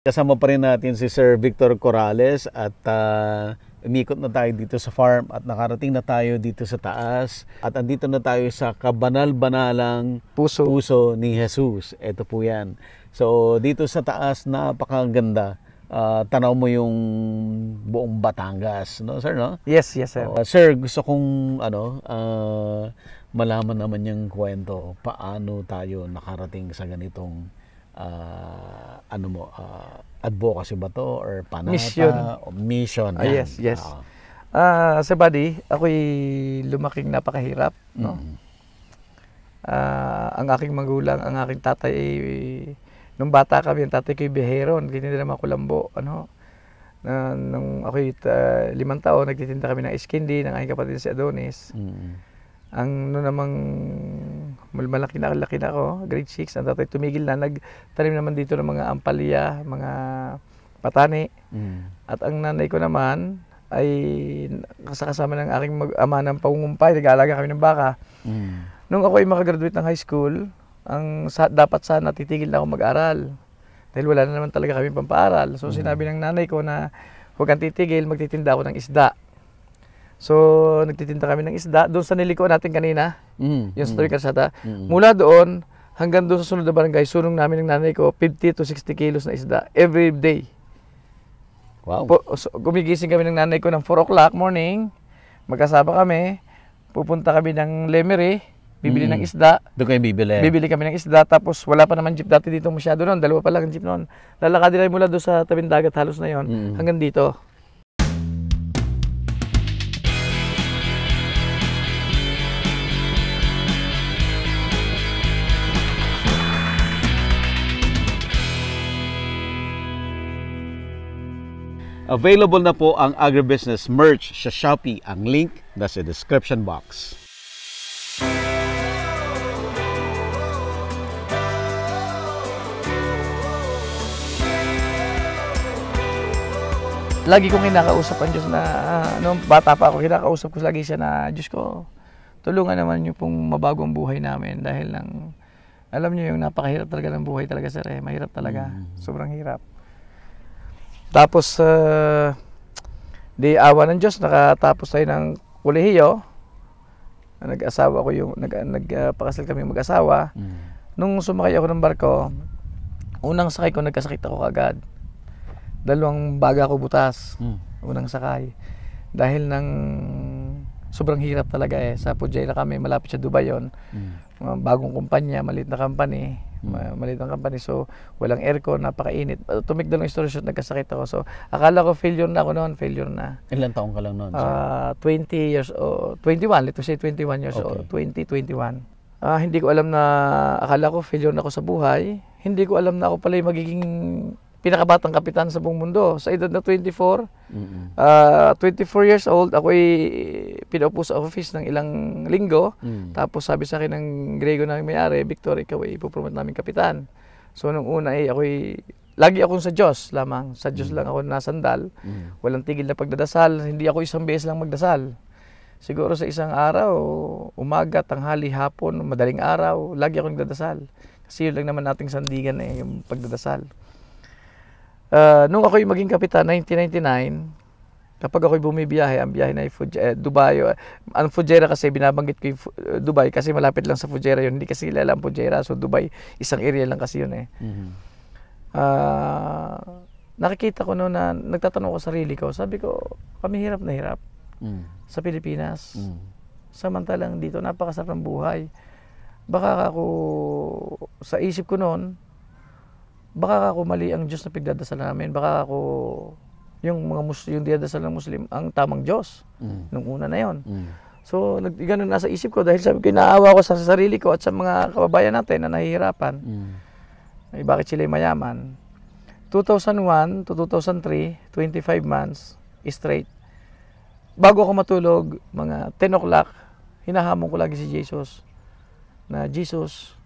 Kasama pa rin natin si Sir Victor Corrales at uh, umikot na tayo dito sa farm at nakarating na tayo dito sa taas at andito na tayo sa kabanal-banalang puso. puso ni Jesus. Ito po yan. So dito sa taas napakaganda. Uh, tanaw mo yung buong Batangas, no sir, no? Yes, yes sir. Uh, sir, gusto kong ano, uh, malaman naman yung kwento paano tayo nakarating sa ganitong uh, ano mo, uh, advocacy ba to or panata? Mission. O mission. Ah, yes, yes. Uh, ah. uh, sa body, ako'y lumaking napakahirap. No? mm Uh, ang aking magulang, ang aking tatay, eh, nung bata kami, ang tatay ko'y bihero, nagtitinda ng mga kulambo. Ano? Na, nung ako'y uh, limang taon, nagtitinda kami ng iskindi ng aking kapatid si Adonis. mm ang no namang malaki na laki na ako, grade 6, ang tatay tumigil na, nagtanim naman dito ng mga ampalya, mga patani. Mm. At ang nanay ko naman ay kasama ng aking mag-ama ng pangungumpay, nag-aalaga kami ng baka. Mm. Nung ako ay makagraduate ng high school, ang sa, dapat sana titigil na ako mag-aral. Dahil wala na naman talaga kami pampaaral. So mm. sinabi ng nanay ko na huwag kang titigil, magtitinda ako ng isda. So, nagtitinda kami ng isda. Doon sa nilikuan natin kanina, mm, yung story mm, karsata. Mm, Mula doon, hanggang doon sa sunod na barangay, sunong namin ng nanay ko, 50 to 60 kilos na isda every day. Wow. Po, so, gumigising kami ng nanay ko ng 4 o'clock morning. Magkasama kami. Pupunta kami ng Lemery. Bibili mm. ng isda. Doon kayo bibili? Bibili kami ng isda. Tapos wala pa naman jeep dati dito masyado noon. Dalawa pa lang ang jeep noon. Lalakad din mula doon sa tabing dagat halos na yon mm. hanggang dito. Available na po ang agribusiness merch sa Shopee. Ang link na sa description box. Lagi kong kinakausap ang Diyos na, ah, no, bata pa ako, kinakausap ko lagi siya na, Diyos ko, tulungan naman niyo pong mabago ang buhay namin dahil lang, alam niyo yung napakahirap talaga ng buhay talaga sir eh, mahirap talaga, mm. sobrang hirap. Tapos, uh, di awa ng Diyos, nakatapos tayo ng kolehiyo. Nag-asawa ko yung, nag, nagpakasal kami mag-asawa. Mm. Nung sumakay ako ng barko, unang sakay ko, nagkasakit ako agad. Dalawang baga ko butas, mm. unang sakay. Dahil nang sobrang hirap talaga eh. Sa Pujay na kami, malapit sa Dubai yon mm. Bagong kumpanya, maliit na company Ma- maliit ang company. So, walang aircon, napakainit. To make the long nagkasakit ako. So, akala ko failure na ako noon, failure na. Ilan taong ka lang noon? Uh, ah, 20 years old, 21, let let's say 21 years okay. old, 20, 21. Uh, hindi ko alam na, akala ko failure na ako sa buhay. Hindi ko alam na ako pala yung magiging pinakabatang kapitan sa buong mundo. Sa edad na 24, mm-hmm. uh, 24 years old, ako ay pinaupo sa office ng ilang linggo. Mm-hmm. Tapos sabi sa akin ng Grego na may-ari, Victor, ikaw ay ipopromote namin kapitan. So nung una ay eh, ako ay lagi akong sa Diyos lamang. Sa Diyos mm-hmm. lang ako nasandal. Mm-hmm. Walang tigil na pagdadasal. Hindi ako isang beses lang magdasal. Siguro sa isang araw, umaga, tanghali, hapon, madaling araw, lagi akong nagdadasal. Kasi yun lang naman nating sandigan eh, yung pagdadasal uh, nung ako'y maging kapitan 1999, kapag ako'y bumibiyahe, ang biyahe na ay Fuj- eh, Dubai. Uh, ang Fujairah kasi, binabanggit ko yung uh, Dubai kasi malapit lang sa Fujairah yun. Hindi kasi kilala ang Fujairah. So Dubai, isang area lang kasi yun eh. Mm-hmm. Uh, nakikita ko noon na nagtatanong ko sarili ko. Sabi ko, kami hirap na hirap mm. sa Pilipinas. Mm. Samantalang dito, napakasarap ng buhay. Baka ako, sa isip ko noon, baka ako mali ang Diyos na pigdadasal namin, baka ako yung mga Muslim, yung dinadasal ng Muslim, ang tamang Diyos mm. nung una na yon. Mm. So, nag, ganun nasa isip ko dahil sabi ko, naawa ko sa sarili ko at sa mga kababayan natin na nahihirapan. Mm. Ay, eh, bakit sila mayaman? 2001 to 2003, 25 months straight. Bago ako matulog, mga 10 o'clock, hinahamon ko lagi si Jesus na Jesus,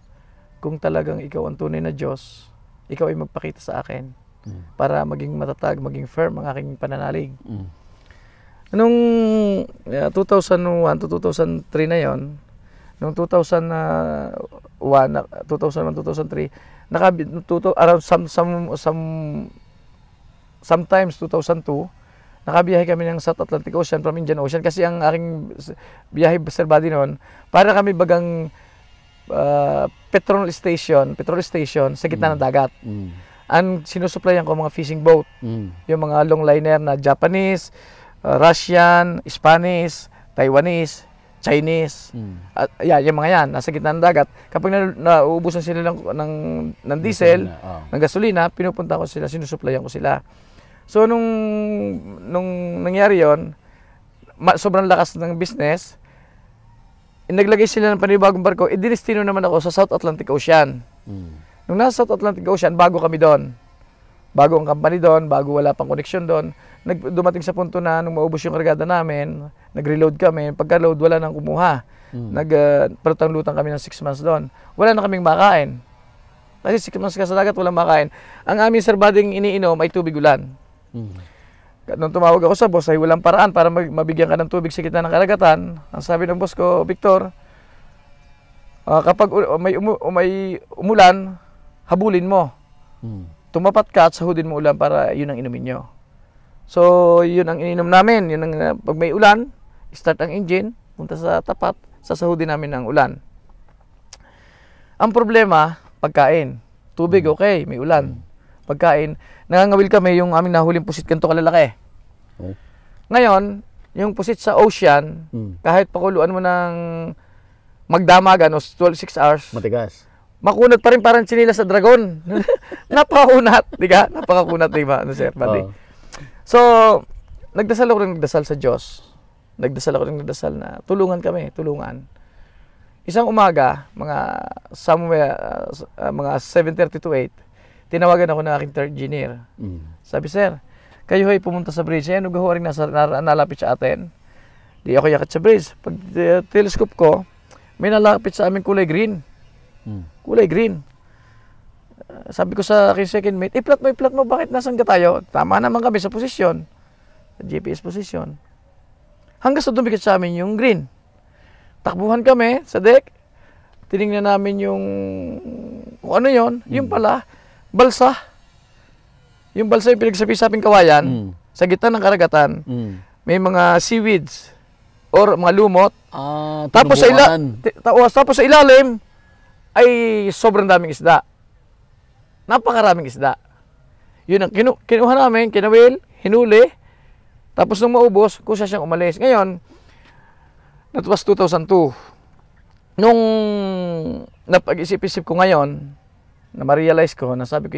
kung talagang ikaw ang tunay na Diyos, ikaw ay magpakita sa akin mm. para maging matatag, maging firm ang aking pananalig. Mm. Noong uh, 2001 to 2003 na yon, noong 2001, 2001-2003, naka, tuto, around some, some, some, sometimes 2002, nakabiyahe kami ng South Atlantic Ocean from Indian Ocean kasi ang aking biyahe sir body noon, para kami bagang Ah, petrol station, petrol station sa gitna mm. ng dagat. Mm. Ang sinusuplayan ko mga fishing boat, mm. yung mga longliner na Japanese, uh, Russian, Spanish, Taiwanese, Chinese. Mm. Uh, yeah, yung mga yan, nasa gitna ng dagat. Kapag na, nauubusan sila ng, ng, ng diesel, oh. ng gasolina, pinupunta ko sila, sinusuplayan ko sila. So, nung, nung nangyari yon sobrang lakas ng business, eh, naglagay sila ng panibagong barko, eh naman ako sa South Atlantic Ocean. Mm. Nung nasa South Atlantic Ocean, bago kami doon. Bago ang company doon, bago wala pang connection doon. Nag, dumating sa punto na nung maubos yung kargada namin, nag-reload kami. Pagka-load, wala nang kumuha. Mm. Nag, uh, ah, palutang-lutang kami ng 6 months doon. Wala na kaming makain. Kasi 6 months ka sa dagat, walang makain. Ang aming sarbading iniinom ay tubig ulan. Mm nung tumawag ako sa boss ay walang paraan para mag, mabigyan ka ng tubig sa kita ng karagatan. Ang sabi ng boss ko, Victor, uh, kapag may, umu, may umulan, habulin mo. Hmm. Tumapat ka at sahudin mo ulan para yun ang inumin nyo. So, yun ang ininom namin. Yun ang, ah, pag may ulan, start ang engine, punta sa tapat, sasahudin namin ang ulan. Ang problema, pagkain. Tubig, hmm. okay, may ulan. Hmm pagkain. Nangangawil kami yung aming nahuling pusit ganito kalalaki. Oh. Ngayon, yung pusit sa ocean, hmm. kahit pakuluan mo ng magdamag, ano, 12, 6 hours. Matigas. Makunat pa rin parang sinila sa dragon. Napakakunat, di ka? Napakakunat, di ba? Ano, sir, buddy? Oh. So, nagdasal ako rin nagdasal sa Diyos. Nagdasal ako rin nagdasal na tulungan kami, tulungan. Isang umaga, mga somewhere, uh, uh, mga 7.30 to 8, tinawagan ako ng aking third engineer. Mm. Sabi, sir, kayo ay pumunta sa bridge. Ayan, ugaho rin nasa, na, nalapit sa atin. Di ako yakit sa bridge. Pag uh, telescope ko, may nalapit sa amin kulay green. Mm. Kulay green. Eh, sabi ko sa aking second mate, i-plot mo, i-plot mo, bakit nasan ka tayo? Tama naman kami sa posisyon. Sa GPS posisyon. Hanggang sa dumikit sa amin yung green. Takbuhan kami sa deck. Tinignan namin yung kung ano yon mm. Yung pala, balsa. Yung balsa yung pinagsabi-sabing kawayan, mm. sa gitna ng karagatan, mm. may mga seaweeds or mga lumot. Ah, tapos sa, ila tapos sa ilalim, ay sobrang daming isda. Napakaraming isda. Yun ang kinu kinuha namin, kinawil, hinuli. Tapos nung maubos, kusa siyang umalis. Ngayon, that was 2002. Nung napag-isip-isip ko ngayon, na ma-realize ko, na sabi ko,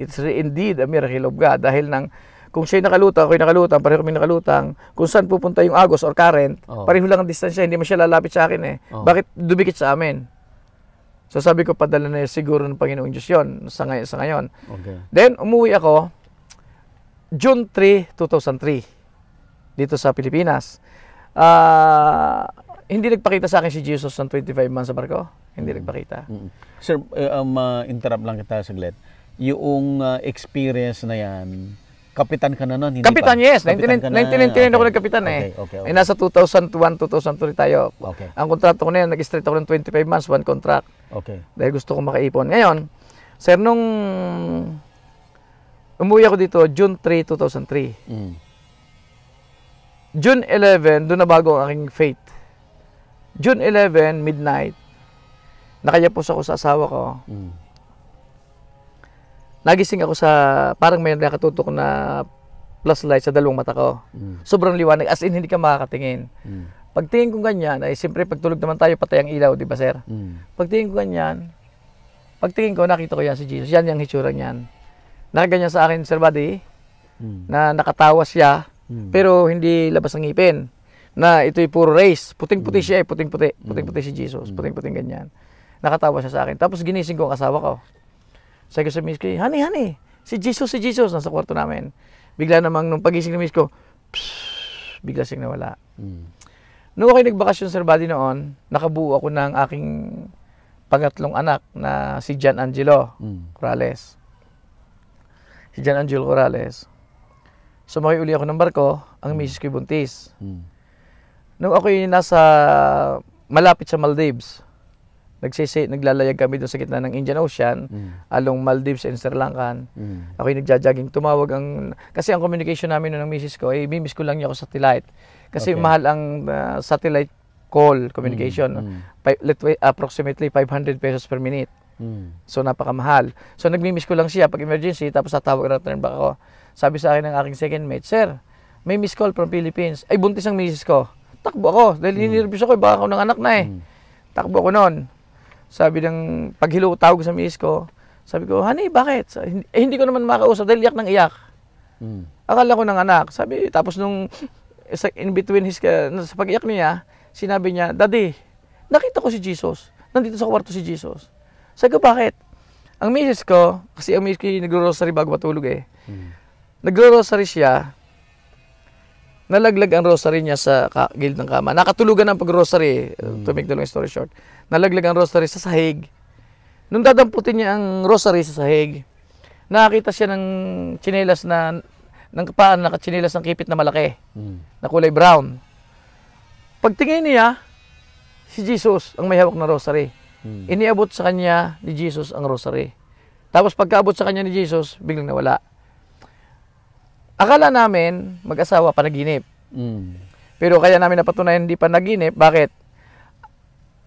it's indeed a miracle of God. Dahil nang, kung siya nakalutang, ako'y nakalutang, pareho kami nakalutang, kung saan pupunta yung agos or current, oh. pareho lang ang distansya, hindi mo siya lalapit sa akin eh. Oh. Bakit dumikit sa amin? So sabi ko, padala na siguro ng Panginoong Diyos yun sa, ngayon. sa ngayon. Okay. Then, umuwi ako, June 3, 2003, dito sa Pilipinas. Uh, hindi nagpakita sa akin si Jesus ng 25 months sa barko hindi nagpakita. Mm-hmm. Sir, uh, um, uh, interrupt lang kita saglit. Yung uh, experience na yan, kapitan ka na nun, hindi Kapitan, pa. yes. 1999 ako nagkapitan okay, eh. Okay, okay. Ay, eh, nasa 2001, 2002 tayo. Okay. Ang kontrato ko na yan, nag-straight ako ng 25 months, one contract. Okay. Dahil gusto ko makaipon. Ngayon, sir, nung umuwi ako dito, June 3, 2003. Mm. June 11, doon na bago ang aking fate. June 11, midnight, Nakayapos ako sa asawa ko. Mm. Nagising ako sa, parang may nakatutok na plus light sa dalawang mata ko. Mm. Sobrang liwanag, as in hindi ka makakatingin. Mm. Pagtingin ko ganyan, ay siyempre pagtulog naman tayo, patay ang ilaw, di ba sir? Mm. Pagtingin ko ganyan, pagtingin ko, nakita ko yan si Jesus. Yan yung hitsura niyan. Nakaganyan sa akin, Sir Buddy, mm. na nakatawa siya, mm. pero hindi labas ng ngipin. Na ito'y puro race. Puting-puti mm. siya eh, puting-puti. Puting-puti mm. si Jesus, mm. puting-puting ganyan. Nakatawa siya sa akin. Tapos ginising ko ang asawa ko. Sabi ko sa miss ko, honey, honey, si Jesus, si Jesus, nasa kwarto namin. Bigla namang nung pagising ni miss ko, psh, bigla siyang nawala. Mm. Noong ako'y nagbakasyon sa Bali noon, nakabuo ako ng aking pangatlong anak na si John Angelo mm. Corrales. Si John Angelo Corrales. Sumakay uli ako ng barko, ang mm. misis ko'y buntis. Mm. Nung ako'y nasa malapit sa Maldives, nagsisi, naglalayag kami doon sa gitna ng Indian Ocean, mm. along Maldives and Sri Lanka. Mm. Ako yung nagjajaging. Tumawag ang... Kasi ang communication namin noon ng misis ko, eh, miss ko lang niya ako satellite. Kasi okay. mahal ang uh, satellite call communication. Mm. Mm. approximately 500 pesos per minute. Mm. So, napakamahal. So, nagmi-miss ko lang siya pag emergency, tapos tatawag na turn back ako. Sabi sa akin ng aking second mate, Sir, may miss call from Philippines. Ay, buntis ang misis ko. Takbo ako. Dahil mm. ninirbis ako, eh, baka ako ng anak na eh. Mm. Takbo ko noon. Sabi ng, paghilo, tawag sa miis ko. Sabi ko, honey, bakit? eh, hindi ko naman makausap dahil iyak ng iyak. Mm. Akala ko ng anak. Sabi, tapos nung in between his, sa pag-iyak niya, sinabi niya, Daddy, nakita ko si Jesus. Nandito sa kwarto si Jesus. Sabi ko, bakit? Ang misis ko, kasi ang misis ko nagro-rosary bago matulog eh. Mm. Nagro-rosary siya, nalaglag ang rosary niya sa gilid ng kama. Nakatulugan ang pag-rosary, mm. to make the long story short nalaglag ang rosary sa sahig. Nung dadamputin niya ang rosary sa sahig, nakakita siya ng chinelas na ng paan na chinelas ng kipit na malaki mm. na kulay brown. Pagtingin niya, si Jesus ang may hawak na rosary. Mm. Iniabot sa kanya ni Jesus ang rosary. Tapos pagkaabot sa kanya ni Jesus, biglang nawala. Akala namin, mag-asawa, panaginip. Mm. Pero kaya namin napatunayan hindi panaginip. Bakit?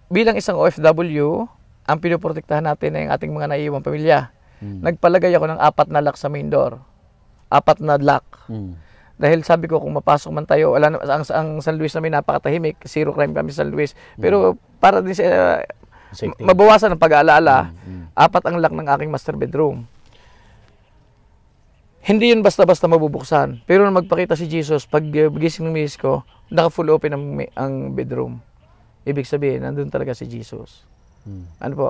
bilang isang OFW, ang pinoprotektahan natin ay ang ating mga naiiwang pamilya. Mm. Nagpalagay ako ng apat na lock sa main door. Apat na lock. Mm. Dahil sabi ko kung mapasok man tayo, wala na, ang, ang San Luis namin napakatahimik, zero crime kami sa San Luis. Hmm. Pero mm. para din sa uh, Safety. mabawasan ang pag aalala mm. Hmm. apat ang lock ng aking master bedroom. Hindi yun basta-basta mabubuksan. Pero nung magpakita si Jesus, pag eh, gising ng miss ko, naka-full open ang, ang bedroom. Ibig sabihin, nandun talaga si Jesus. Hmm. Ano po?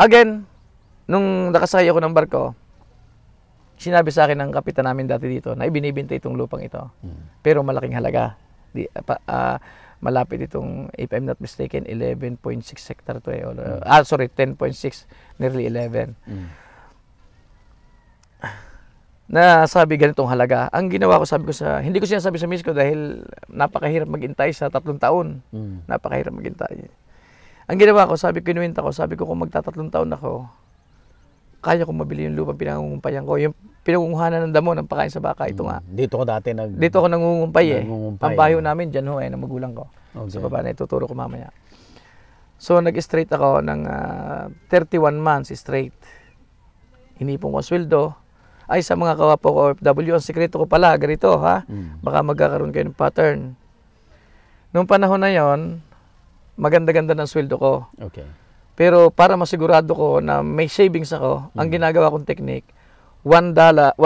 Again, nung nakasakay ako ng barko, sinabi sa akin ng kapitan namin dati dito na ibinibinta itong lupang ito. Hmm. Pero malaking halaga. Di, uh, malapit itong, if I'm not mistaken, 11.6 hectare to eh. Or, hmm. Ah, sorry, 10.6, nearly 11. Hmm na sabi ganitong halaga. Ang ginawa ko, sabi ko sa, hindi ko sinasabi sa miss ko dahil napakahirap maghintay sa tatlong taon. Mm. Napakahirap maghintay. Ang ginawa ko, sabi ko, inuwinta ko, sabi ko kung magtatatlong taon ako, kaya ko mabili yung lupa pinangungumpayan ko. Yung pinangunguhanan ng damo ng pakain sa baka, ito nga. Hmm. Dito ko dati nag... Dito ako nangungumpay, nangungumpay eh. Ang bayo namin, dyan ho eh, ng magulang ko. Okay. Sa baba na ituturo ko mamaya. So, nag-straight ako ng uh, ah, 31 months straight. Hinipon ko sweldo ay sa mga kawapo ko OFW, ang sikreto ko pala, ganito ha, mm. baka magkakaroon kayo ng pattern. Noong panahon na yon, maganda-ganda ng sweldo ko. Okay. Pero para masigurado ko na may savings ako, mm. ang ginagawa kong technique, $1, $100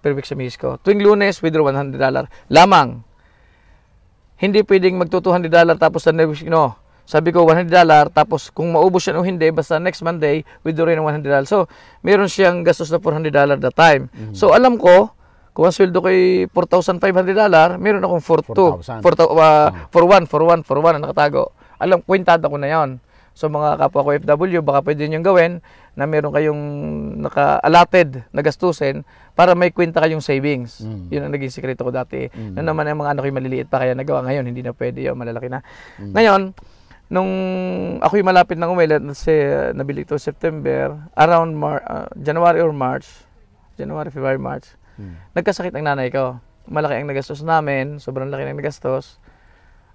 per week sa miss ko. Tuwing lunes, withdraw $100 lamang. Hindi pwedeng magto $200 tapos sa next, no. Sabi ko, $100. Tapos, kung maubos yan o hindi, basta next Monday, withdraw rin ng $100. So, meron siyang gastos na $400 that time. Mm-hmm. So, alam ko, kung ang sweldo ko'y $4,500, meron akong 4,200. 4, uh, for 1, for 1, for 1 na nakatago. Alam, kwentado ko na yon. So mga kapwa ko FW, baka pwede nyo gawin na meron kayong naka-allotted na gastusin para may kwenta kayong savings. Mm. Yun ang naging sikreto ko dati. Mm. Na naman ang mga anak ko'y maliliit pa kaya nagawa. Ngayon, hindi na pwede yun, malalaki na. Mm. Ngayon, nung ako'y malapit ng umwi, let's say, uh, nabili ito September, around Mar uh, January or March, January, February, March, hmm. nagkasakit ang nanay ko. Malaki ang nagastos namin, sobrang laki ng nagastos.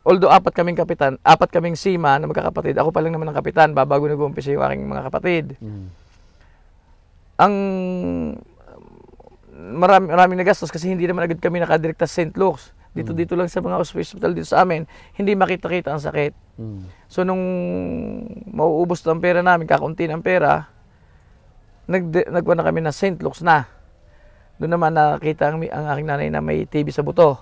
Although apat kaming kapitan, apat kaming sima na magkakapatid, ako pa lang naman ang kapitan, babago nag-uumpisa yung aking mga kapatid. Hmm. Ang marami, maraming nagastos kasi hindi naman agad kami nakadirekta sa St. Luke's dito dito lang sa mga hospital dito sa amin, hindi makita-kita ang sakit. Mm. So nung mauubos ang pera namin, kakaunti ng pera, nag nagwa na kami na St. Luke's na. Doon naman nakita ang, ang aking nanay na may TB sa buto.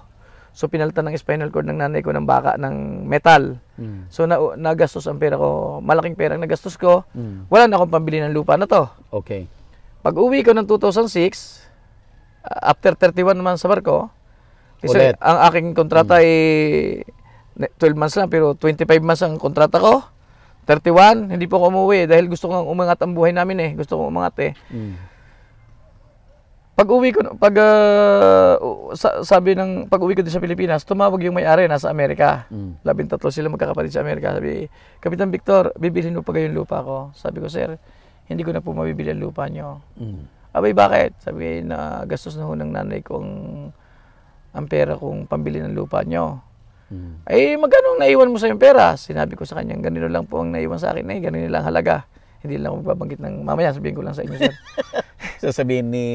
So pinalitan ng spinal cord ng nanay ko ng baka ng metal. Mm. So na nagastos ang pera ko, malaking pera ang nagastos ko. Mm. Wala na akong pambili ng lupa na to. Okay. Pag uwi ko ng 2006, after 31 naman sa barko, kasi ulit. ang aking kontrata hmm. ay 12 months lang pero 25 months ang kontrata ko. 31, hindi po ako umuwi dahil gusto kong umangat ang buhay namin eh. Gusto kong umangat eh. Hmm. Pag uwi ko, pag uh, sabi ng, pag uwi ko din sa Pilipinas, tumawag yung may-ari, nasa Amerika. Mm. Labing tatlo sila magkakapatid sa Amerika. Sabi, Kapitan Victor, bibilhin mo pa kayong lupa ko. Sabi ko, sir, hindi ko na po mabibili ang lupa nyo. Mm. Abay, bakit? Sabi na gastos na ho ng nanay kong ang pera kong pambili ng lupa nyo. Mm. Eh, magkano naiwan mo sa yung pera? Sinabi ko sa kanya, ganito lang po ang naiwan sa akin. Eh, ganito lang halaga. Hindi lang ako magbabanggit ng mamaya, sabihin ko lang sa inyo, sir. Sasabihin ni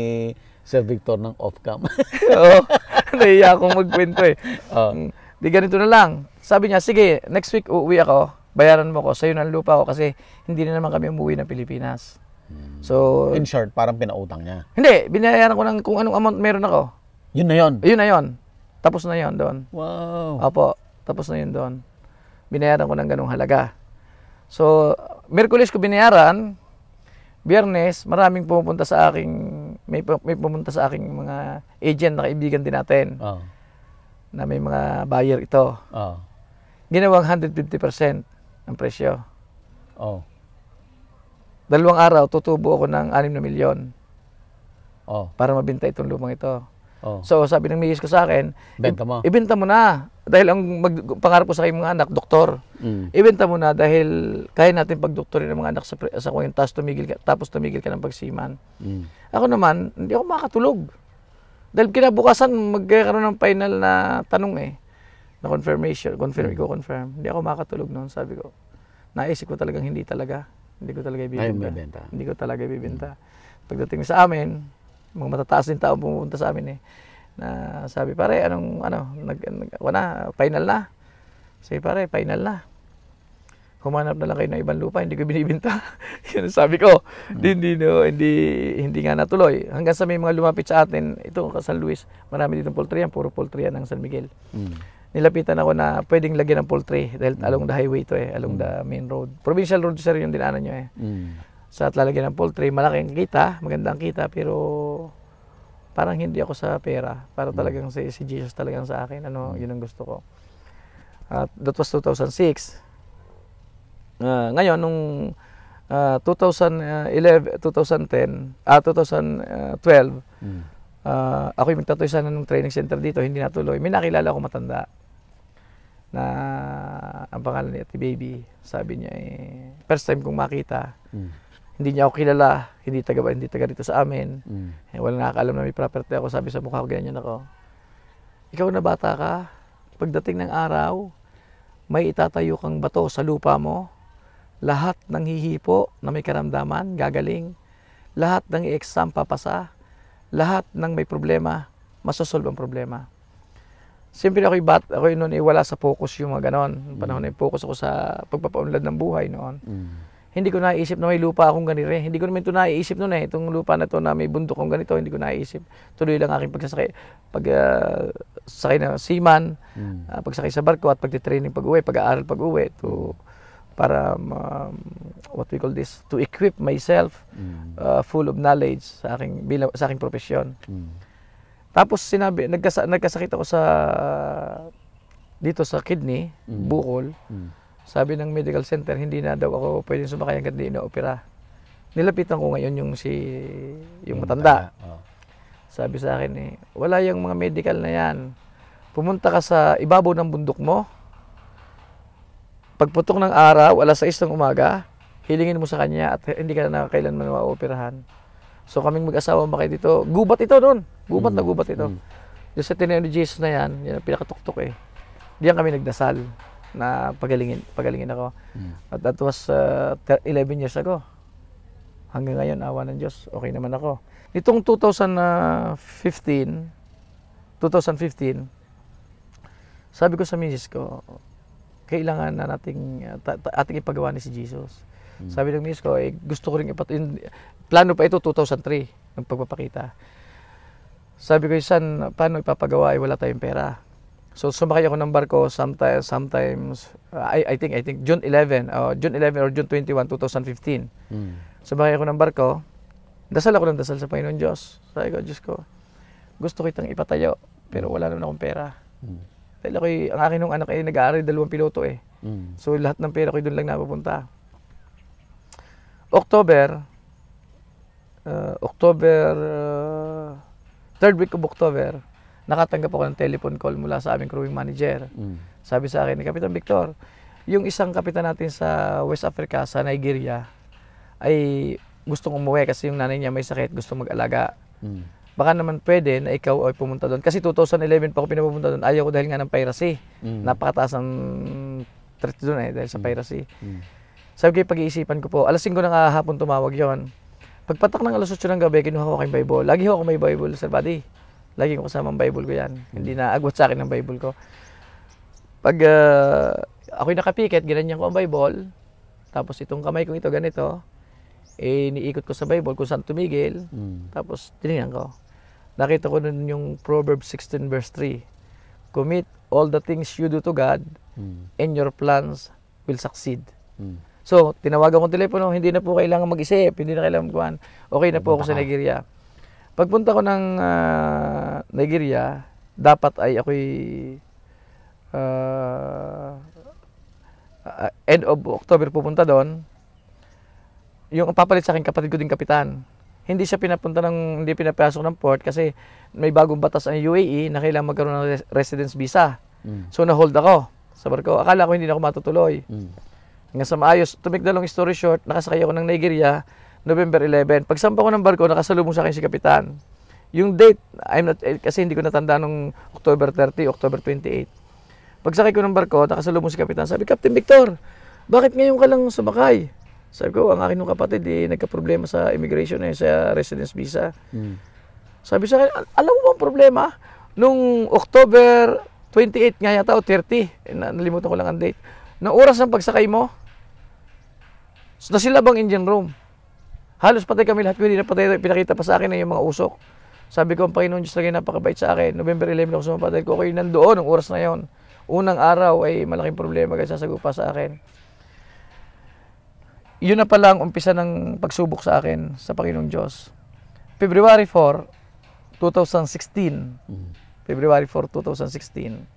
Sir Victor ng off-cam. Oo. Nahiya akong magkwento eh. Oh. Di ganito na lang. Sabi niya, sige, next week uuwi ako. Bayaran mo ko. Sa'yo ng lupa ko kasi hindi na naman kami umuwi ng Pilipinas. Hmm. So, In short, parang pinautang niya. Hindi, binayaran ko ng kung anong amount meron ako. Yun na yun? Yun na yun. Tapos na yun doon. Wow. Opo, tapos na yun doon. Binayaran ko ng ganung halaga. So, Merkulis ko binayaran, Biyernes, maraming pumupunta sa aking, may, may pumunta sa aking mga agent na kaibigan din natin. Oh. Na may mga buyer ito. Oh. Ginawang 150% ang presyo. Oh. Dalawang araw, tutubo ako ng 6 na milyon. Oh. Para mabenta itong lumang ito. Oh. So sabi ng misis ko sa akin, ibenta mo. ibenta mo na. Dahil ang mag- pangarap ko sa aking mga anak, doktor. Mm. Ibenta mo na dahil kaya natin pagdoktorin ng mga anak sa, pre- sa kwintas, tumigil ka, tapos tumigil ka ng pagsiman. Mm. Ako naman, hindi ako makatulog. Dahil kinabukasan, magkakaroon ng final na tanong eh. Na confirmation, confirm, mm. confirm. Hindi ako makatulog noon, sabi ko. Naisip ko talagang hindi talaga. Hindi ko talaga ibibenta. Hindi ko talaga ibibenta. Mm. Pagdating sa amin, mga matataas din tao pumunta sa amin eh. Na sabi, pare, anong, ano, nag, nag, wala, final na. Sabi, pare, final na. Humanap na lang kayo ng ibang lupa, hindi ko binibinta. Yan sabi ko. Hindi, hmm. hindi, no, hindi, hindi nga natuloy. Hanggang sa may mga lumapit sa atin, ito, San Luis, marami dito poultry yan, puro poultry yan ng San Miguel. Hmm. Nilapitan ako na pwedeng lagyan ng poultry dahil hmm. along the highway to eh, along hmm. the main road. Provincial road, sir, yung dinaanan nyo eh. Hmm sa lalagyan ng poultry, malaking kita, magandang kita, pero parang hindi ako sa pera. Para mm. talagang si, si Jesus talagang sa akin, ano, mm. yun ang gusto ko. At that was 2006. Uh, ah, ngayon, nung uh, 2011, 2010, ah, uh, ah, 2012, mm. uh, ah, ako yung magtatoy sana ng training center dito, hindi natuloy. May nakilala ko matanda na ang pangalan niya, Ate Baby. Sabi niya, eh, first time kong makita, mm hindi niya ako kilala, hindi taga hindi taga dito sa amin. Mm. Eh, wala nakakaalam na may property ako, sabi sa mukha ko ganyan ako. Ikaw na bata ka, pagdating ng araw, may itatayo kang bato sa lupa mo. Lahat ng hihipo na may karamdaman, gagaling. Lahat ng exam papasa. Lahat ng may problema, masosolve ang problema. Siyempre ako'y bat, ako'y noon iwala sa focus yung mga ganon. Panahon mm. ay focus ako sa pagpapaunlad ng buhay noon. Mm hindi ko naisip na may lupa akong ganire. Eh. Hindi ko naman ito naiisip noon eh. Itong lupa na to na may bundok kong ganito, hindi ko naisip. Tuloy lang aking pagsasakay. Pag uh, sakay na seaman, mm. uh, pagsakay sa barko at pagtitraining pag-uwi, pag-aaral pag-uwi to hmm. para um, what we call this to equip myself mm. uh, full of knowledge sa aking bilang sa aking profesyon. Mm. Tapos sinabi nagkasa, nagkasakit ako sa dito sa kidney, mm. bukol. Mm sabi ng medical center, hindi na daw ako pwedeng sumakay hanggat hindi inoopera. Nilapitan ko ngayon yung si yung matanda. Sabi sa akin eh, wala yung mga medical na yan. Pumunta ka sa ibabaw ng bundok mo. Pagputok ng araw, alas 6 ng umaga, hilingin mo sa kanya at hindi ka na kailanman maoperahan. So kaming mag-asawa ba kayo dito? Gubat ito noon. Gubat mm. na gubat ito. Mm. Yung sa Tineo Jesus na yan, yan ang pinakatuktok eh. Diyan kami nagdasal na pagalingin, pagalingin ako. Mm. At that was uh, 11 years ago. Hanggang ngayon, awa ng Diyos, okay naman ako. Nitong 2015, 2015, sabi ko sa misis ko, kailangan na nating uh, ating ipagawa ni si Jesus. Mm. Sabi ng misis ko, eh, gusto ko rin ipat plano pa ito 2003 ng pagpapakita. Sabi ko, San, paano ipapagawa? Eh, wala tayong pera. So sumakay ako ng barko sometimes sometimes uh, I I think I think June 11 uh, June 11 or June 21 2015. Mm. Sumakay ako ng barko. Dasal ako ng dasal sa Panginoon Diyos. Sabi ko, Diyos ko, gusto kitang ipatayo, pero wala naman akong pera. Mm. Dahil ako, ang akin ng anak ay nag-aaral, dalawang piloto eh. Mm. So lahat ng pera ko doon lang napupunta. October, uh, October, uh, third week of October, nakatanggap ako ng telephone call mula sa aming crewing manager. Mm. Sabi sa akin ni Kapitan Victor, yung isang kapitan natin sa West Africa, sa Nigeria, ay gustong umuwi kasi yung nanay niya may sakit, gustong mag-alaga. Mm. Baka naman pwede na ikaw ay pumunta doon. Kasi 2011 pa ako pinapupunta doon, ayaw ko dahil nga ng piracy. Mm. Napakataas ang threat doon eh, dahil sa mm. piracy. Mm. Sabi ko, pag-iisipan ko po, alas 5 ng hapon tumawag yon. Pagpatak ng alas 8 ng gabi, kinuha ko kayong Bible. Lagi ho ako may Bible, Sir Buddy. Lagi ko kasama ang Bible ko yan. Mm-hmm. Hindi na agwat sa akin ang Bible ko. Pag uh, ako'y nakapikit, ginanyan ko ang Bible. Tapos itong kamay kong ito, ganito. Eh, iniikot ko sa Bible kung saan tumigil. Mm. Tapos tinignan ko. Nakita ko nun yung Proverbs 16 verse 3. Commit all the things you do to God mm. and your plans will succeed. Mm. So, tinawagan ko telepono, hindi na po kailangan mag-isip, hindi na kailangan magkuhan. Okay na po ako sa Nigeria Pagpunta ko ng uh, Nigeria, dapat ay ako'y uh, end of October pupunta doon. Yung papalit sa akin, kapatid ko din kapitan. Hindi siya pinapunta ng, hindi pinapasok ng port kasi may bagong batas ang UAE na kailangan magkaroon ng res- residence visa. Mm. So na-hold ako sa barko. Akala ko hindi na ako matutuloy. Mm. Hanggang sa maayos, to make the long story short, nakasakay ako ng Nigeria, November 11. Pagsampa ko ng barko, nakasalubong sa akin si Kapitan. Yung date, I'm not, eh, kasi hindi ko natanda nung October 30, October 28. Pagsakay ko ng barko, nakasalubong si Kapitan. Sabi, Captain Victor, bakit ngayon ka lang sumakay? Sabi ko, ang akin yung kapatid, di eh, nagka-problema sa immigration eh, sa residence visa. Mm. Sabi sa akin, Al alam mo bang problema? Nung October 28 nga yata o 30, eh, nalimutan ko lang ang date. Nang oras ng pagsakay mo, nasilabang engine room. Halos pati kami lahat. Hindi na patay, pinakita pa sa akin na yung mga usok. Sabi ko, ang Panginoon Diyos lagi napakabait sa akin. November 11 ako sumapatay ko. Okay, nandoon, ang oras na yon. Unang araw ay malaking problema guys, sasagupa sa akin. Yun na pala ang umpisa ng pagsubok sa akin sa Panginoong Diyos. February 4, 2016. Mm. February 4, 2016.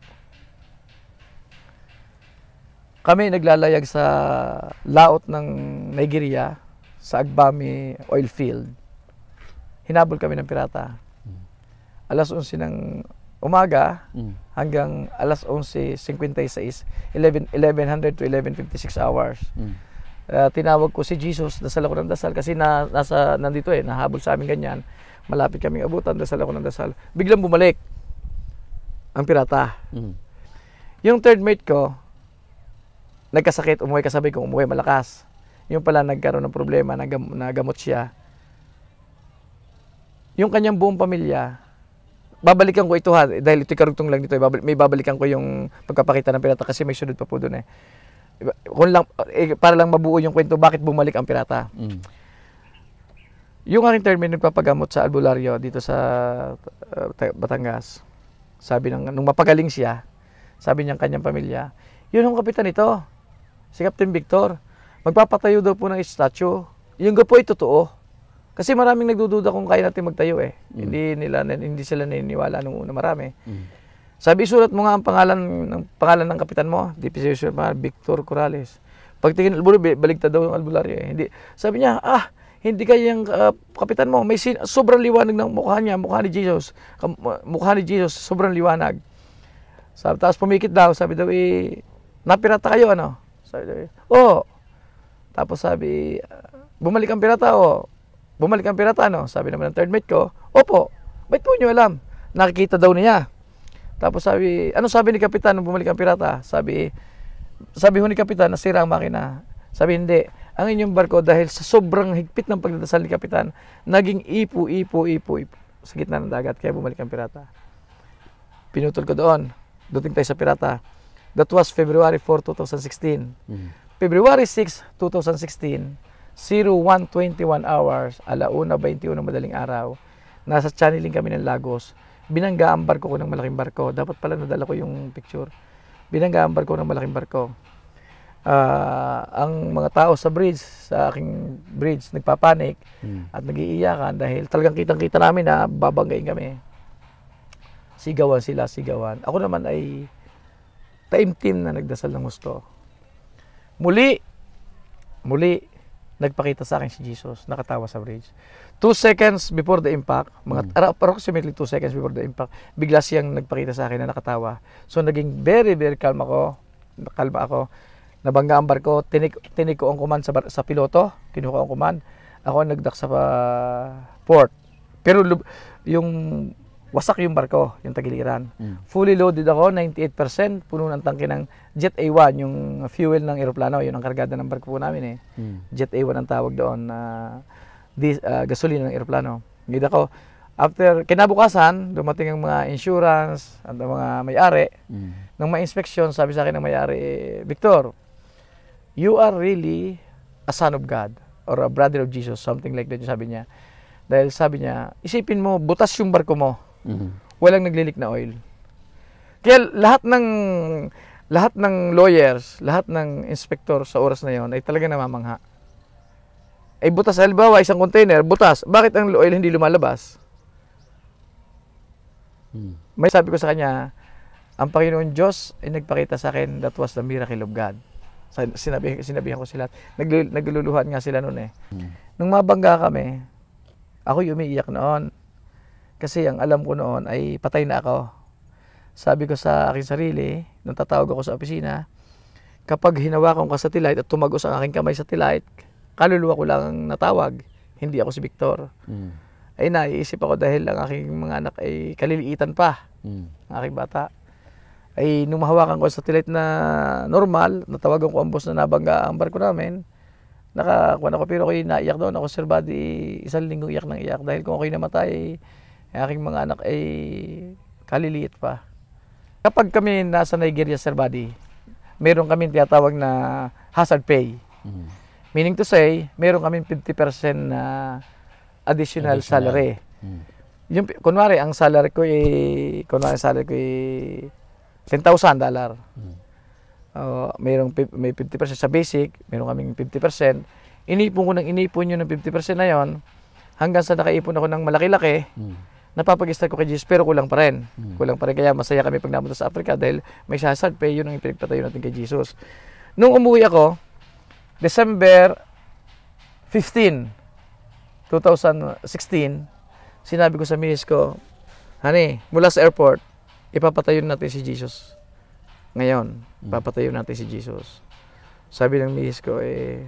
Kami naglalayag sa laot ng Nigeria sa Agbami oil field. Hinabol kami ng pirata. Mm. Alas 11 ng umaga mm. hanggang alas 11.56, 11, 1100 to 11.56 hours. Uh, tinawag ko si Jesus, dasal ako ng dasal kasi na, nasa, nandito eh, nahabol sa amin ganyan. Malapit kaming abutan, dasal ako ng dasal. Biglang bumalik ang pirata. Mm. Yung third mate ko, nagkasakit, umuwi kasabi ko, umuwi malakas. Yung pala nagkaroon ng problema, nagam, nagamot siya. Yung kanyang buong pamilya, babalikan ko ito ha, dahil ito'y karugtong lang dito, eh. may babalikan ko yung pagpapakita ng pirata kasi may sunod pa po doon eh. Kung lang, eh, para lang mabuo yung kwento, bakit bumalik ang pirata? Mm. Yung aking termin nagpapagamot sa albularyo dito sa uh, Batangas, sabi ng, nung mapagaling siya, sabi niyang kanyang pamilya, yun ang kapitan ito, si Captain Victor magpapatayo daw po ng statue. Yung po ay totoo. Kasi maraming nagdududa kung kaya natin magtayo eh. Mm. Hindi nila hindi sila naniniwala nung una marami. Mm. Sabi isulat mo nga ang pangalan ng pangalan ng kapitan mo, DPC Victor Corrales. Pagtingin albularyo, baligtad daw yung albularyo eh. Hindi. Sabi niya, ah, hindi kaya yung uh, kapitan mo, may sin- sobrang liwanag ng mukha niya, mukha ni Jesus. Ah, mukha ni Jesus, sobrang liwanag. Sabi, tapos pumikit daw, sabi daw, eh, napirata kayo, ano? Sabi daw, oo. Oh, tapos sabi, bumalik ang pirata o. Oh. Bumalik ang pirata, no? Sabi naman ng third mate ko, opo, ba't po nyo alam? Nakikita daw niya. Tapos sabi, ano sabi ni kapitan nung bumalik ang pirata? Sabi, sabi ho ni kapitan, nasira ang makina. Sabi, hindi. Ang inyong barko dahil sa sobrang higpit ng pagdadasal ni kapitan, naging ipo, ipo, ipo, ipo sa gitna ng dagat, kaya bumalik ang pirata. Pinutol ko doon. Duting tayo sa pirata. That was February 4, 2016. Mm-hmm. February 6, 2016, 0121 hours, 1.21 21 madaling araw, nasa channeling kami ng Lagos. Binangga ang barko ko ng malaking barko. Dapat pala nadala ko yung picture. Binangga ang barko ng malaking barko. Uh, ang mga tao sa bridge, sa aking bridge, nagpapanik hmm. at nagiiyakan dahil talagang kitang-kita namin na babanggain kami. Sigawan sila, sigawan. Ako naman ay taimtim na nagdasal ng gusto Muli, muli, nagpakita sa akin si Jesus, nakatawa sa bridge. Two seconds before the impact, mga, mm. approximately two seconds before the impact, bigla siyang nagpakita sa akin na nakatawa. So naging very, very calm ako, kalma ako. Nabangga ang barko, tinik, tinik ko ang command sa, bar, sa piloto, kinuha ko ang command. Ako nagdak sa uh, port. Pero yung wasak yung barko, yung tagiliran. Mm. Fully loaded ako, 98%, puno ng tangke ng Jet A1, yung fuel ng aeroplano, yun ang kargada ng barko po namin eh. Mm. Jet A1 ang tawag doon na uh, dis, uh, gasolina ng aeroplano. Ngayon ako, after kinabukasan, dumating ang mga insurance at ang mga may-ari. Mm. Nung ma-inspection, sabi sa akin ng may-ari, Victor, you are really a son of God or a brother of Jesus, something like that yung sabi niya. Dahil sabi niya, isipin mo, butas yung barko mo. Mm-hmm. Walang naglilik na oil. Kaya lahat ng lahat ng lawyers, lahat ng inspector sa oras na yon ay talaga namamangha. Ay butas, halimbawa isang container, butas, bakit ang oil hindi lumalabas? Hmm. May sabi ko sa kanya, ang Panginoon Diyos ay nagpakita sa akin that was the miracle of God. Sinabi, sinabihan ko sila. Naglu, nagluluhan nga sila noon eh. Hmm. Nung mabangga kami, ako umiiyak noon. Kasi ang alam ko noon ay patay na ako sabi ko sa aking sarili, natatawag ako sa opisina, kapag hinawakan ko sa tilight at tumagos ang aking kamay sa tilight, kaluluwa ko lang ang natawag, hindi ako si Victor. Mm. Ay naiisip ako dahil ang aking mga anak ay kaliliitan pa, mm. ang aking bata. Ay nung mahawakan ko sa tilight na normal, natawagan ko ang boss na nabangga ang barko namin, nakakuha ako pero ako'y naiyak doon. Ako sir body, isang linggo iyak ng iyak dahil kung ako'y namatay, ang aking mga anak ay kaliliit pa. Kapag kami nasa Nigeria, Sir Buddy, meron kami tinatawag na hazard pay. Mm-hmm. Meaning to say, meron kami 50% na additional, additional. salary. Mm-hmm. Yung, kunwari, ang salary ko ay, kunwari, salary ko ay 10,000 dollar. Mm-hmm. Uh, merong, may 50% sa basic, meron kaming 50%. Inipon ko ng inipon yun ng 50% na yon hanggang sa nakaipon ako ng malaki-laki, mm-hmm napapag-start ko kay Jesus pero kulang pa rin. Hmm. Kulang pa rin. Kaya masaya kami pag napunta sa Africa dahil may hazard pay. Eh. Yun ang pinagtatayo natin kay Jesus. Nung umuwi ako, December 15, 2016, sinabi ko sa miss ko, Honey, mula sa airport, ipapatayo natin si Jesus. Ngayon, hmm. papatayo natin si Jesus. Sabi ng miss ko, eh,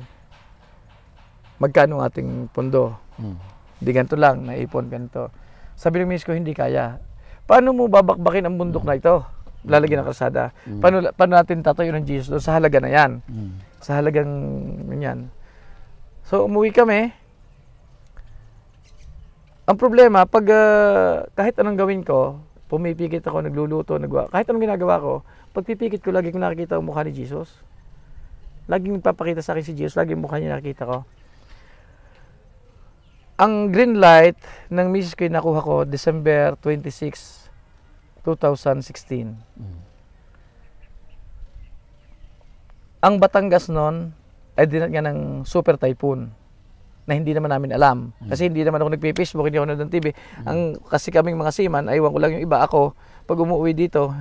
magkano ang ating pondo? Hmm. Di ganito lang, naipon ganito. Sabi ng miss ko, hindi kaya. Paano mo babakbakin ang bundok na ito? Lalagyan ng kalsada. Mm. Paano, paano natin tatayo ng Jesus doon? Sa halaga na yan. Mm. Sa halagang yan. So, umuwi kami. Ang problema, pag uh, kahit anong gawin ko, pumipikit ako, nagluluto, nagwa, kahit anong ginagawa ko, pagpipikit ko, lagi ko nakikita ang mukha ni Jesus. Laging nagpapakita sa akin si Jesus, lagi mukha niya nakikita ko. Ang green light ng misis ko nakuha ko December 26, 2016. Mm. Ang Batangas noon ay dinat nga ng super typhoon na hindi naman namin alam. Mm. Kasi hindi naman ako nagpe-Facebook, hindi ako nanonood ng TV. Mm. Ang, kasi kaming mga seaman, aywan ko lang yung iba. Ako, pag umuwi dito,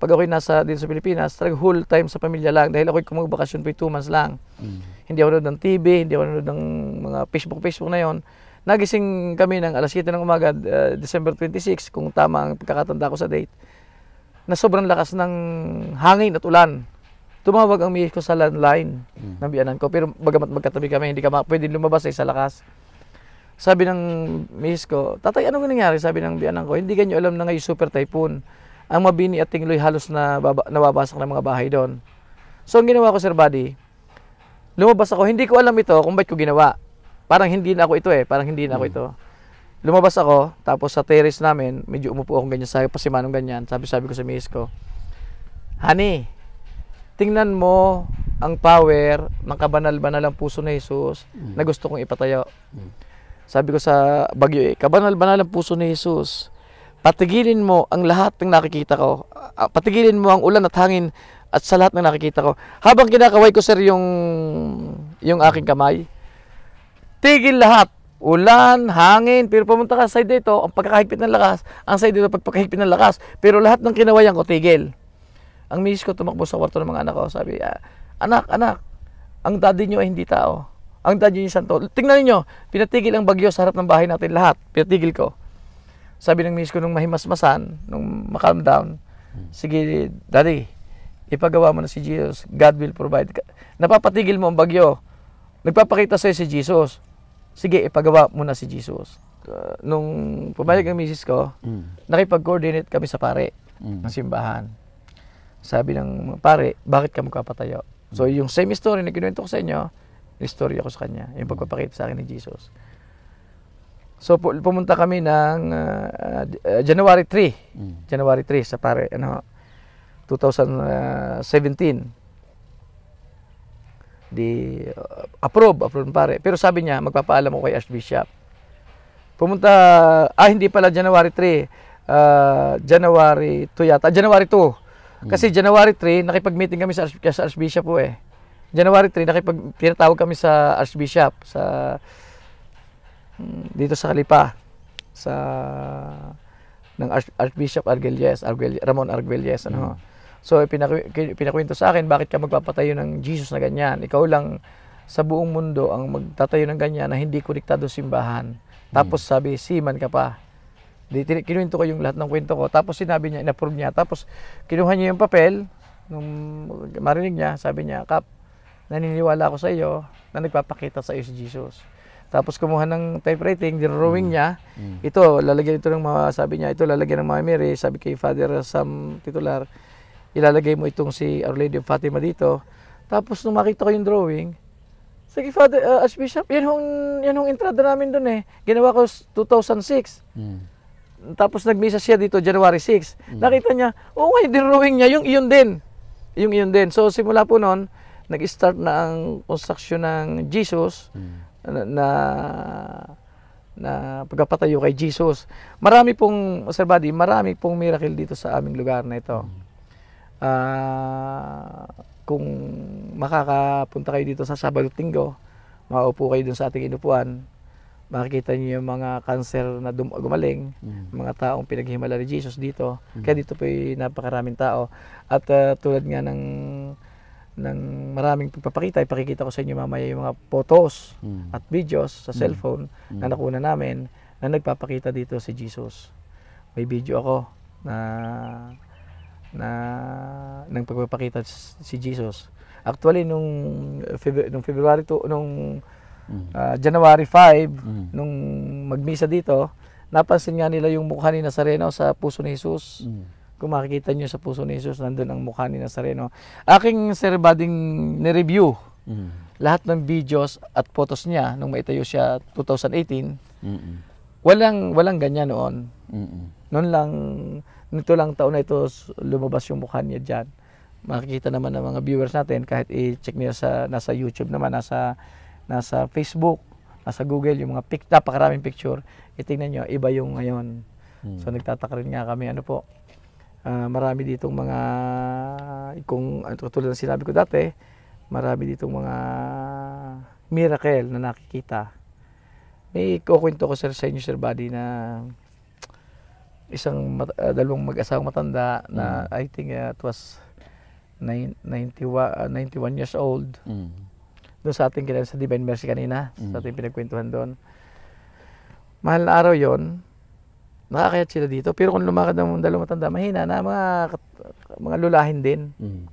pag ako'y nasa dito sa Pilipinas, talaga whole time sa pamilya lang dahil ako'y kumagbakasyon pa'y two months lang. Mm. Hindi ako nanonood ng TV, hindi ako nanonood ng mga Facebook-Facebook na yon. Nagising kami ng alas 7 ng umaga, uh, December 26, kung tama ang pagkakatanda ko sa date, na sobrang lakas ng hangin at ulan. Tumawag ang misis ko sa landline mm. ng biyanan ko. Pero bagamat magkatabi kami, hindi ka pwede lumabas eh, sa lakas. Sabi ng misis ko, Tatay, ano nangyari? Sabi ng biyanan ko, hindi ganyo alam na ngayon super typhoon. Ang mabini at tingloy halos na baba, nababasak ng mga bahay doon. So ang ginawa ko, Sir Buddy, lumabas ako. Hindi ko alam ito kung ba't ko ginawa parang hindi na ako ito eh, parang hindi na ako hmm. ito. Lumabas ako, tapos sa terrace namin, medyo umupo akong ganyan sa pasimanong ganyan. Sabi-sabi ko sa miss ko, Honey, tingnan mo ang power ng kabanal-banal ang puso ni Jesus hmm. na gusto kong ipatayo. Hmm. Sabi ko sa Bagyo eh, kabanal-banal ang puso ni Jesus. Patigilin mo ang lahat ng nakikita ko. Ah, patigilin mo ang ulan at hangin at sa lahat ng nakikita ko. Habang kinakaway ko sir yung yung aking kamay, Tigil lahat. Ulan, hangin, pero pumunta ka sa side dito, ang pagkakahigpit ng lakas, ang side dito, pagkakahigpit ng lakas. Pero lahat ng kinawayan ko, tigil. Ang misis ko tumakbo sa kwarto ng mga anak ko, sabi, ah, anak, anak, ang daddy nyo ay hindi tao. Ang daddy nyo santo. Tingnan niyo, pinatigil ang bagyo sa harap ng bahay natin lahat. Pinatigil ko. Sabi ng misis ko nung mahimasmasan, nung makalm down, sige, daddy, ipagawa mo na si Jesus. God will provide. Napapatigil mo ang bagyo. Nagpapakita sa'yo si Jesus sige, ipagawa mo na si Jesus. Uh, nung pumalik ang misis ko, mm. nakipag-coordinate kami sa pare mm. ng simbahan. Sabi ng pare, bakit ka magpapatayo? Mm. So yung same story na kinuwento ko sa inyo, story ko sa kanya, yung pagpapakita sa akin ni Jesus. So pumunta kami ng uh, uh, January 3. Mm. January 3 sa pare ano 2017. Di, uh, approve, approve pare. Pero sabi niya, magpapaalam ko kay Archbishop. Pumunta, ah hindi pala January 3, uh, ah, January 2 yata, January 2. Kasi hmm. January 3, nakipag-meeting kami sa, Arch- sa Archbishop po eh. January 3, nakipag, pinatawag kami sa Archbishop, sa, hmm, dito sa Kalipa, sa, ng Arch, Archbishop Arguelles, Arguelles, Ramon Arguelles, ano. Hmm So, eh, pinakwento sa akin, bakit ka magpapatayo ng Jesus na ganyan? Ikaw lang sa buong mundo ang magtatayo ng ganyan na hindi konektado simbahan. Tapos hmm. sabi, siman ka pa. Kinuwento ko yung lahat ng kwento ko. Tapos sinabi niya, inapprove niya. Tapos kinuha niya yung papel. Nung marinig niya, sabi niya, Kap, naniniwala ako sa iyo na nagpapakita sa iyo si Jesus. Tapos kumuha ng typewriting, dinrowing hmm. niya. Hmm. Ito, lalagyan ito ng mga, sabi niya, ito lalagyan ng mga Mary. Sabi kay Father Sam Titular, ilalagay mo itong si Our Lady of Fatima dito. Tapos nung makita ko yung drawing, sige Father uh, Archbishop, yan hong, yan hong entrada namin doon eh. Ginawa ko 2006. Mm. Tapos nagmisa siya dito January 6. Mm. Nakita niya, oo oh, nga, drawing niya, yung iyon din. Yung iyon din. So simula po noon, nag-start na ang construction ng Jesus mm. na, na na pagkapatayo kay Jesus. Marami pong, Sir Buddy, marami pong miracle dito sa aming lugar na ito. Mm. Uh, kung makakapunta kayo dito sa Sabado at Linggo, maupo kayo dun sa ating inupuan, makikita niyo yung mga cancer na dum- gumaling, mm. mga taong pinaghimala ni Jesus dito. Mm. Kaya dito po ay napakaraming tao. At uh, tulad nga ng ng maraming pagpapakita, ipakikita ko sa inyo mamaya yung mga photos mm. at videos sa mm. cellphone mm. na nakuna namin na nagpapakita dito si Jesus. May video ako na na ng pagpapakita si Jesus. Actually nung February, nung February to nung uh, January 5 mm. nung magmisa dito, napansin nga nila yung mukha ni Nazareno sa puso ni Jesus. Mm. Kung makikita niyo sa puso ni Jesus, nandoon ang mukha ni Nazareno. Aking Sir Bading ni-review mm. lahat ng videos at photos niya nung maitayo siya 2018. Mm-mm. Walang walang ganyan noon. Mm-mm. Noon lang nito lang taon na ito lumabas yung mukha niya dyan. Makikita naman ng mga viewers natin kahit i-check nila sa nasa YouTube naman, nasa nasa Facebook, nasa Google yung mga pic, napakaraming picture. Itingnan niyo, iba yung ngayon. Hmm. So nagtataka rin nga kami ano po. Uh, marami ditong mga kung ah, tulad ng sinabi ko dati, marami ditong mga miracle na nakikita. May kukwento ko sir sa inyo sir buddy na isang mat, uh, dalawang mag-asawang matanda na mm. I think uh, it was nine, 90, uh, 91 years old. Mm. Doon sa ating kinala sa Divine Mercy kanina, mm. sa ating pinagkwentuhan doon. Mahal na araw yon nakakayat sila dito. Pero kung lumakad ng dalawang matanda, mahina na mga, mga lulahin din. Mm.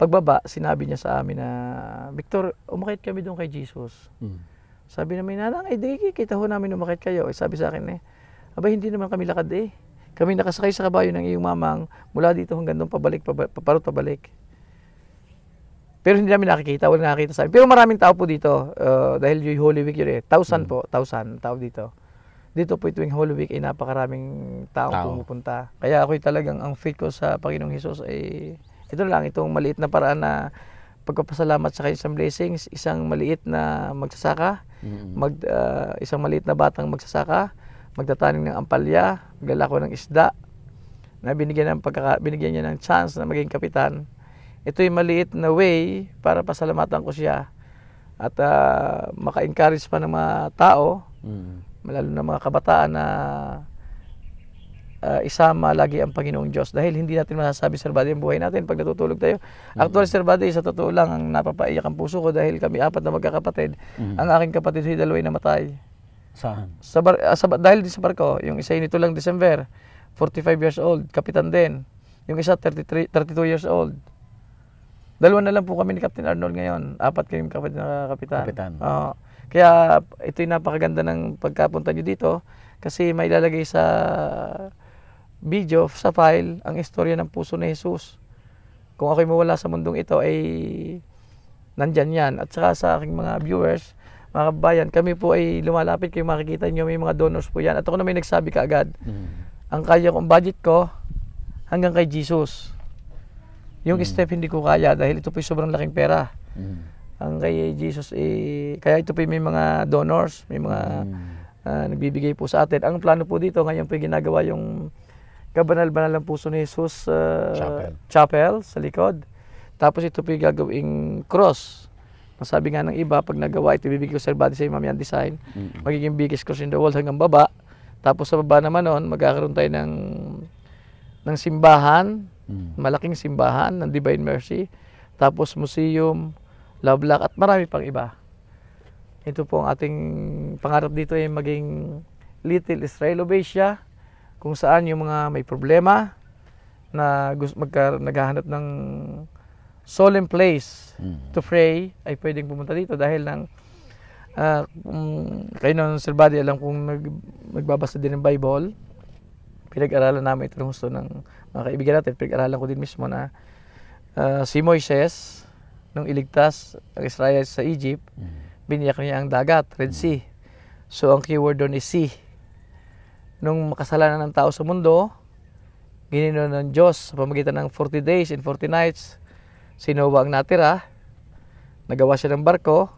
Pagbaba, sinabi niya sa amin na, Victor, umakit kami doon kay Jesus. Mm. Sabi namin, nanay, di, kita ho namin umakit kayo. Eh, sabi sa akin eh, Aba, hindi naman kami lakad eh. Kami nakasakay sa kabayo ng iyong mamang mula dito hanggang doon pabalik, pabalik paparot pabalik. Pero hindi namin nakikita, wala nakikita sa amin. Pero maraming tao po dito uh, dahil yung Holy Week yun eh. Thousand hmm. po, thousand tao dito. Dito po tuwing Holy Week ay eh, napakaraming tao, tao. pumupunta. Kaya ako'y talagang ang faith ko sa Panginoong Hesus ay eh, ito lang, itong maliit na paraan na pagpapasalamat sa kanyang blessings, isang maliit na magsasaka, mm-hmm. mag, uh, isang maliit na batang magsasaka, magtatanim ng ampalya, maglalako ng isda, na binigyan, ng pagkaka, binigyan niya ng chance na maging kapitan. Ito yung maliit na way para pasalamatan ko siya at uh, maka-encourage pa ng mga tao, mm. lalo na mga kabataan na uh, isama lagi ang Panginoong Diyos dahil hindi natin masasabi Sir Buddy ang buhay natin pag natutulog tayo. Mm-hmm. Actually Sir Buddy, sa totoo lang ang napapaiyak ang puso ko dahil kami apat na magkakapatid, mm-hmm. ang aking kapatid si dalawa namatay. Saan? Sa, bar, ah, sa dahil din sa barko, yung isa nito lang December, 45 years old, kapitan din. Yung isa 33, 32 years old. Dalawa na lang po kami ni Captain Arnold ngayon. Apat kami kapit na kapitan. Kapitan. Oo. Kaya ito yung napakaganda ng pagkapunta nyo dito kasi may ilalagay sa video, sa file, ang istorya ng puso ni Jesus. Kung ako'y mawala sa mundong ito ay nandyan yan. At saka sa aking mga viewers, mga kabayan, kami po ay lumalapit kayo makikita nyo may mga donors po yan. At ako na may nagsabi kaagad, mm. ang kaya kong budget ko hanggang kay Jesus. Yung mm. step hindi ko kaya dahil ito po ay sobrang laking pera. Mm. Ang kay Jesus eh, kaya ito po ay may mga donors, may mga mm. uh, nagbibigay po sa atin. Ang plano po dito, ngayon po ay ginagawa yung kabanal-banal ng puso ni Jesus uh, chapel. chapel sa likod. Tapos ito po ay gagawing cross Masabi nga ng iba, pag nagawa ito, ibibigay ko sa body sa mami ang design. Mm-hmm. Magiging biggest cross in the world hanggang baba. Tapos sa baba naman noon, magkakaroon tayo ng, ng simbahan, mm-hmm. malaking simbahan ng Divine Mercy. Tapos museum, love lock, at marami pang iba. Ito po ang ating pangarap dito ay maging Little Israel Israelobasia, kung saan yung mga may problema na gusto magka, naghahanap ng solemn place mm-hmm. to pray, ay pwedeng pumunta dito dahil ng uh, ah, um, kayo ng Sir Buddy, alam kong nag, nagbabasa din ng Bible. Pinag-aralan namin ito ng gusto ng mga kaibigan natin. Pinag-aralan ko din mismo na uh, si Moises, nung iligtas ang Israel sa Egypt, mm. biniyak niya ang dagat, Red mm-hmm. Sea. So ang keyword doon is sea. Nung makasalanan ng tao sa mundo, gininoon ng Diyos sa pamagitan ng 40 days and 40 nights, sino Noah ang natira. Nagawa siya ng barko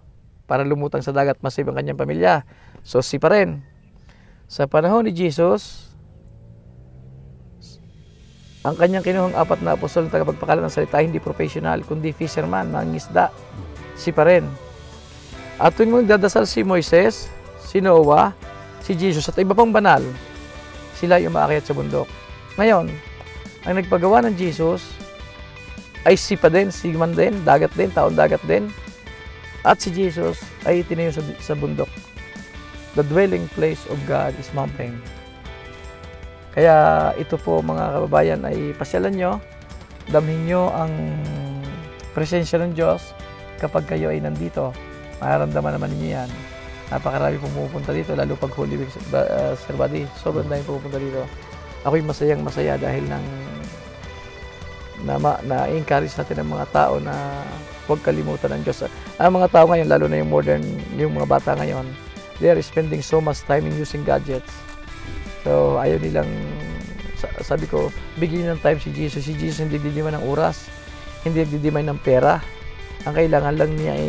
para lumutang sa dagat masib ang kanyang pamilya. So si pa rin. Sa panahon ni Jesus, ang kanyang kinuhang apat na apostol na tagapagpakala ng salita, hindi professional, kundi fisherman, mangisda. Si pa rin. At tuwing magdadasal si Moises, si Noah, si Jesus at iba pang banal, sila yung umaakyat sa bundok. Ngayon, ang nagpagawa ng Jesus ay si pa din, sigman din, dagat din, taon dagat din. At si Jesus ay itinayo sa, sa bundok. The dwelling place of God is mountain. Kaya ito po mga kababayan ay pasyalan nyo, damhin nyo ang presensya ng Diyos kapag kayo ay nandito. Makaramdaman naman ninyo yan. Napakarami pumupunta dito, lalo pag Holy Week, uh, Sir Buddy, sobrang dami pumupunta dito. Ako'y masayang masaya dahil ng na, ma, na encourage natin ang mga tao na huwag kalimutan ang Diyos. Ang mga tao ngayon, lalo na yung modern, yung mga bata ngayon, they are spending so much time in using gadgets. So, ayaw nilang, sabi ko, bigyan ng time si Jesus. Si Jesus hindi didimay ng oras, hindi didimay ng pera. Ang kailangan lang niya ay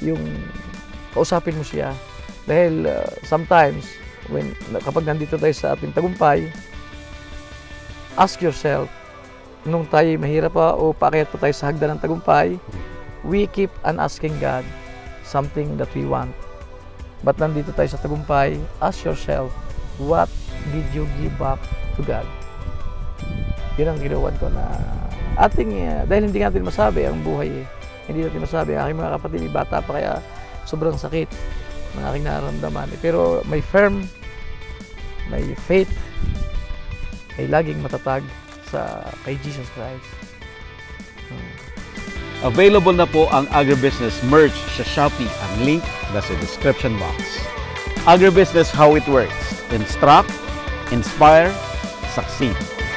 yung kausapin mo siya. Dahil uh, sometimes, when, kapag nandito tayo sa ating tagumpay, ask yourself, nung tayo mahirap pa o paakyat pa tayo sa hagdan ng tagumpay, we keep on asking God something that we want. But nandito tayo sa tagumpay, ask yourself, what did you give up to God? Yun ang ginawan ko na ating, eh, dahil hindi natin masabi ang buhay eh. Hindi natin masabi, aking mga kapatid, bata pa kaya sobrang sakit ng aking nararamdaman. Eh. Pero may firm, may faith, ay laging matatag sa kay Jesus Christ. Hmm. Available na po ang agribusiness merch sa Shopee. Ang link na sa description box. Agribusiness How It Works. Instruct, Inspire, Succeed.